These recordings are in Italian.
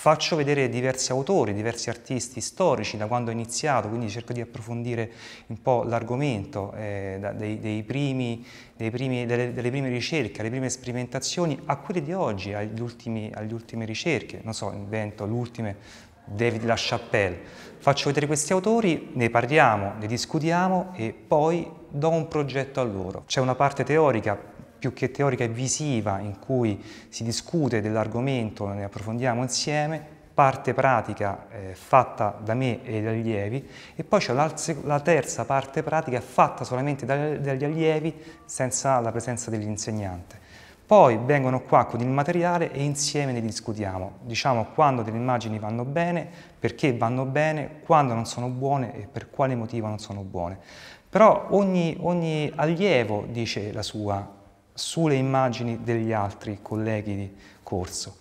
Faccio vedere diversi autori, diversi artisti storici da quando ho iniziato, quindi cerco di approfondire un po' l'argomento eh, dei, dei primi, dei primi, delle, delle, prime ricerche, alle prime sperimentazioni, a quelle di oggi, agli ultimi, alle ultime ricerche. Non so, invento l'ultima, David LaChapelle. Faccio vedere questi autori, ne parliamo, ne discutiamo e poi do un progetto a loro. C'è una parte teorica più che teorica e visiva in cui si discute dell'argomento, ne approfondiamo insieme, parte pratica eh, fatta da me e dagli allievi e poi c'è la, terza parte pratica fatta solamente dagli, dagli allievi senza la presenza dell'insegnante. Poi vengono qua con il materiale e insieme ne discutiamo. Diciamo quando delle immagini vanno bene, perché vanno bene, quando non sono buone e per quale motivo non sono buone. Però ogni, ogni allievo dice la sua sulle immagini degli altri colleghi di corso.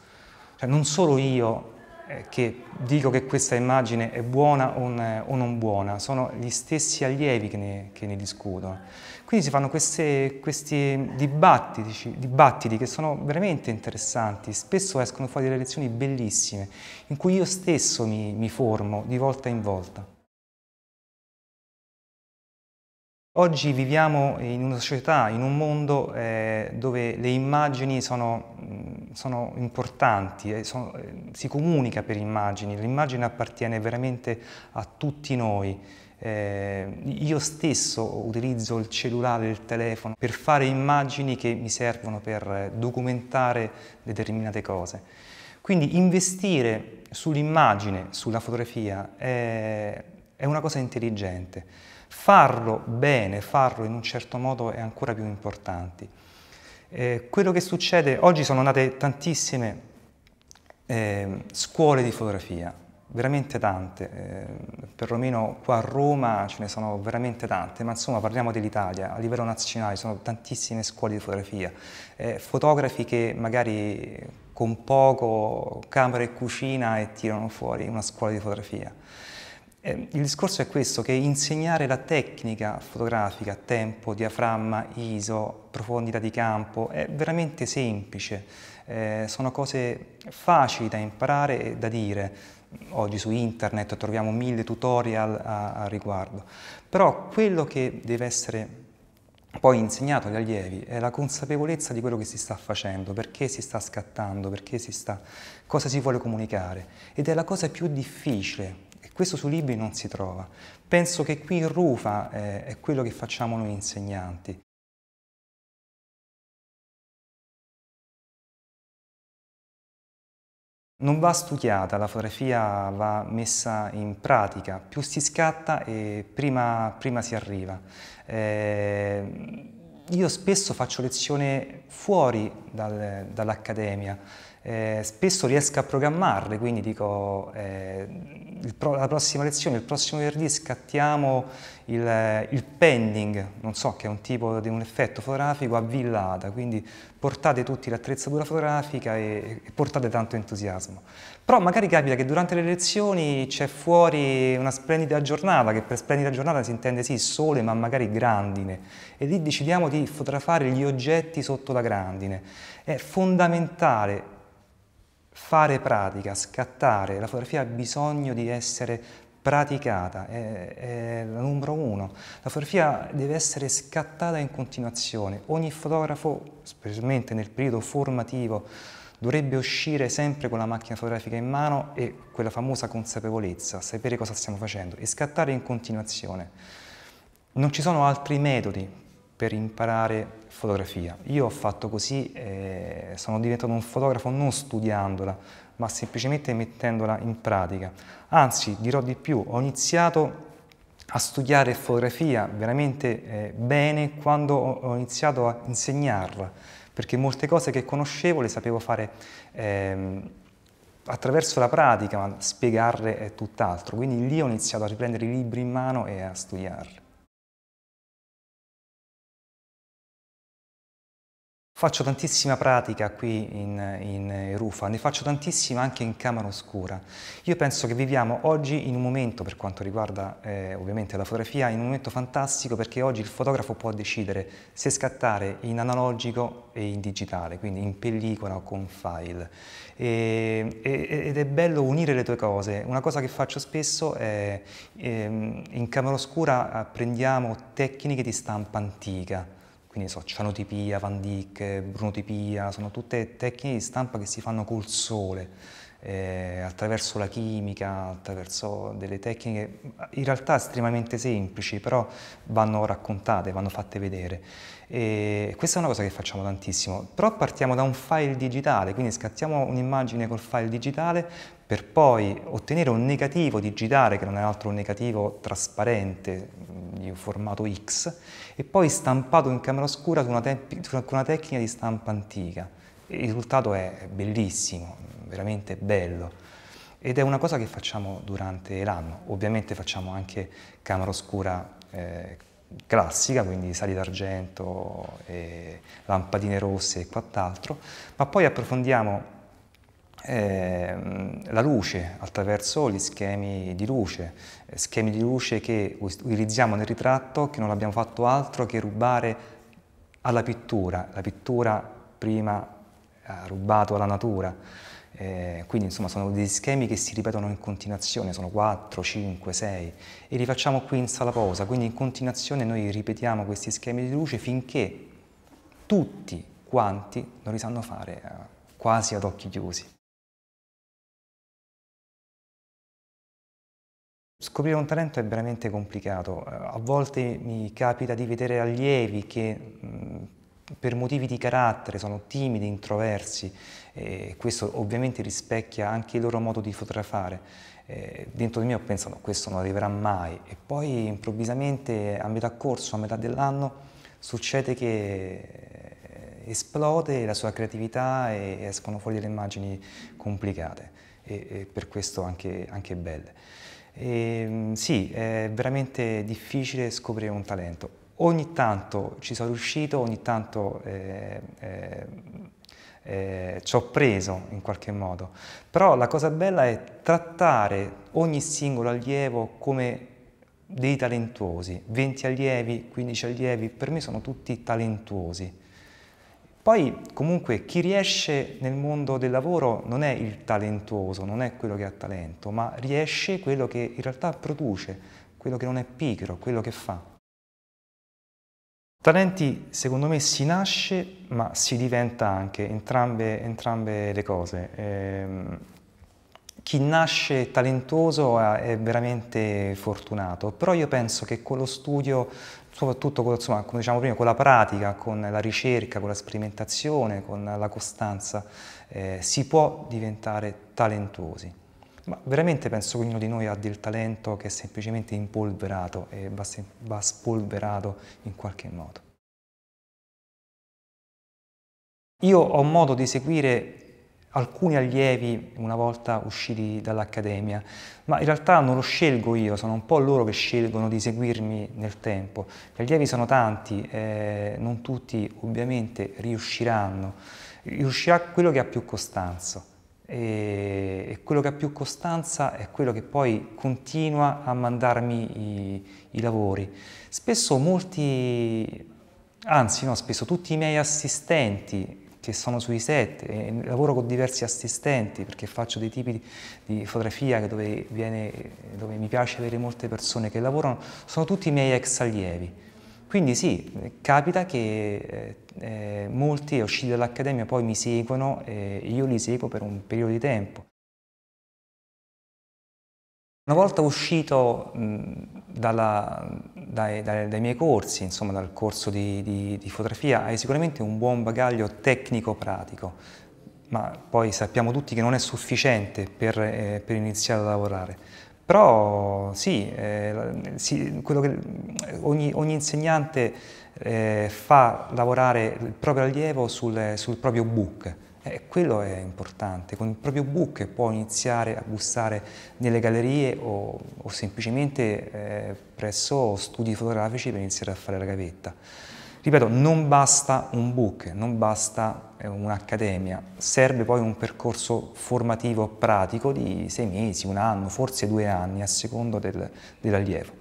Cioè, non solo io eh, che dico che questa immagine è buona o, o non buona, sono gli stessi allievi che ne, che ne discutono. Quindi si fanno queste, questi dibattiti, dibattiti, che sono veramente interessanti, spesso escono fuori delle lezioni bellissime, in cui io stesso mi, mi formo di volta in volta. Oggi viviamo in una società, in un mondo eh, dove le immagini sono, mm, sono importanti, eh, sono, eh, si comunica per immagini, l'immagine appartiene veramente a tutti noi. Eh, io stesso utilizzo il cellulare, il telefono per fare immagini che mi servono per documentare determinate cose. Quindi investire sull'immagine, sulla fotografia, eh, è una cosa intelligente. Farlo bene, farlo in un certo modo è ancora più importante. Eh, quello che succede, oggi sono nate tantissime eh, scuole di fotografia, veramente tante, eh, perlomeno qua a Roma ce ne sono veramente tante, ma insomma parliamo dell'Italia, a livello nazionale sono tantissime scuole di fotografia, eh, fotografi che magari con poco camera e cucina e tirano fuori una scuola di fotografia. Eh, il discorso è questo, che insegnare la tecnica fotografica, tempo, diaframma, ISO, profondità di campo, è veramente semplice. Eh, sono cose facili da imparare e da dire. Oggi su internet troviamo mille tutorial al riguardo. Però quello che deve essere poi insegnato agli allievi è la consapevolezza di quello che si sta facendo, perché si sta scattando, si sta, cosa si vuole comunicare. Ed è la cosa più difficile e questo su libri non si trova. Penso che qui in Rufa è quello che facciamo noi insegnanti. Non va studiata, la fotografia va messa in pratica, più si scatta e prima, prima si arriva. Eh, io spesso faccio lezione fuori dal, dall'accademia, eh, spesso riesco a programmarle, quindi dico eh, pro la prossima lezione, il prossimo venerdì scattiamo il, il, pending, non so, che è un tipo di un effetto fotografico a villata, quindi portate tutti l'attrezzatura fotografica e, e portate tanto entusiasmo. Però magari capita che durante le lezioni c'è fuori una splendida giornata, che per splendida giornata si intende sì sole, ma magari grandine, e lì decidiamo di fotografare gli oggetti sotto la grandine. È fondamentale fare pratica, scattare, la fotografia ha bisogno di essere praticata, è, è, la numero uno. La fotografia deve essere scattata in continuazione. Ogni fotografo, specialmente nel periodo formativo, dovrebbe uscire sempre con la macchina fotografica in mano e quella famosa consapevolezza, sapere cosa stiamo facendo e scattare in continuazione. Non ci sono altri metodi per imparare fotografia. Io ho fatto così, eh, sono diventato un fotografo non studiandola, ma semplicemente mettendola in pratica. Anzi, dirò di più, ho iniziato a studiare fotografia veramente eh, bene quando ho iniziato a insegnarla, perché molte cose che conoscevo le sapevo fare eh, attraverso la pratica, ma spiegarle è tutt'altro. Quindi lì ho iniziato a riprendere i libri in mano e a studiarli. Faccio tantissima pratica qui in, in, Rufa, ne faccio tantissima anche in camera oscura. Io penso che viviamo oggi in un momento, per quanto riguarda eh, ovviamente la fotografia, in un momento fantastico perché oggi il fotografo può decidere se scattare in analogico e in digitale, quindi in pellicola o con file. E, ed è bello unire le due cose. Una cosa che faccio spesso è ehm, in camera oscura apprendiamo tecniche di stampa antica quindi so, cianotipia, Van Dyck, brunotipia, sono tutte tecniche di stampa che si fanno col sole, eh, attraverso la chimica, attraverso delle tecniche in realtà estremamente semplici, però vanno raccontate, vanno fatte vedere. E questa è una cosa che facciamo tantissimo, però partiamo da un file digitale, quindi scattiamo un'immagine col file digitale per poi ottenere un negativo digitale, che non è altro un negativo trasparente, di un formato X e poi stampato in camera oscura con una, con una tecnica di stampa antica. Il risultato è bellissimo, veramente bello ed è una cosa che facciamo durante l'anno. Ovviamente facciamo anche camera oscura eh, classica, quindi sali d'argento, lampadine rosse e quant'altro, ma poi approfondiamo Ehm, la luce attraverso gli schemi di luce, schemi di luce che utilizziamo nel ritratto che non abbiamo fatto altro che rubare alla pittura, la pittura prima ha rubato alla natura. Eh, quindi insomma sono degli schemi che si ripetono in continuazione, sono 4, 5, 6 e li facciamo qui in sala posa, quindi in continuazione noi ripetiamo questi schemi di luce finché tutti quanti non li sanno fare eh, quasi ad occhi chiusi. Scoprire un talento è veramente complicato. Eh, a volte mi capita di vedere allievi che mm, per motivi di carattere sono timidi, introversi e questo ovviamente rispecchia anche il loro modo di fotografare. Eh, dentro di me ho pensato questo non arriverà mai e poi improvvisamente a metà corso, a metà dell'anno succede che eh, esplode la sua creatività e escono fuori delle immagini complicate e, per questo anche, anche belle. E, ehm, sì, è veramente difficile scoprire un talento. Ogni tanto ci sono riuscito, ogni tanto eh, eh, eh, ci ho preso in qualche modo. Però la cosa bella è trattare ogni singolo allievo come dei talentuosi. 20 allievi, 15 allievi, per me sono tutti talentuosi. Poi comunque chi riesce nel mondo del lavoro non è il talentuoso, non è quello che ha talento, ma riesce quello che in realtà produce, quello che non è pigro, quello che fa. Talenti secondo me si nasce ma si diventa anche, entrambe, entrambe le cose. Ehm, chi nasce talentoso è veramente fortunato, però io penso che con lo studio, soprattutto con, insomma, come diciamo prima, con la pratica, con la ricerca, con la sperimentazione, con la costanza, eh, si può diventare talentuosi. Ma veramente penso che ognuno di noi ha del talento che è semplicemente impolverato e va, va spolverato in qualche modo. Io ho modo di seguire alcuni allievi una volta usciti dall'accademia, ma in realtà non lo scelgo io, sono un po' loro che scelgono di seguirmi nel tempo. Gli allievi sono tanti, eh, non tutti ovviamente riusciranno, riuscirà quello che ha più costanza e, e quello che ha più costanza è quello che poi continua a mandarmi i, i lavori. Spesso molti, anzi no, spesso tutti i miei assistenti che sono sui set, e lavoro con diversi assistenti perché faccio dei tipi di, fotografia dove, viene, dove mi piace avere molte persone che lavorano, sono tutti i miei ex allievi. Quindi sì, capita che eh, eh, molti usciti dall'accademia poi mi seguono e io li seguo per un periodo di tempo. Una volta uscito dalla, dai, dai, dai, miei corsi, insomma dal corso di, di, di fotografia, hai sicuramente un buon bagaglio tecnico-pratico, ma poi sappiamo tutti che non è sufficiente per, eh, per iniziare a lavorare. Però sì, eh, sì ogni, ogni, insegnante eh, fa lavorare il proprio allievo sul, sul proprio book, eh, quello è importante, con il proprio book può iniziare a bussare nelle gallerie o, o semplicemente eh, presso studi fotografici per iniziare a fare la gavetta. Ripeto, non basta un book, non basta eh, un'accademia, serve poi un percorso formativo pratico di sei mesi, un anno, forse due anni, a secondo del, dell'allievo.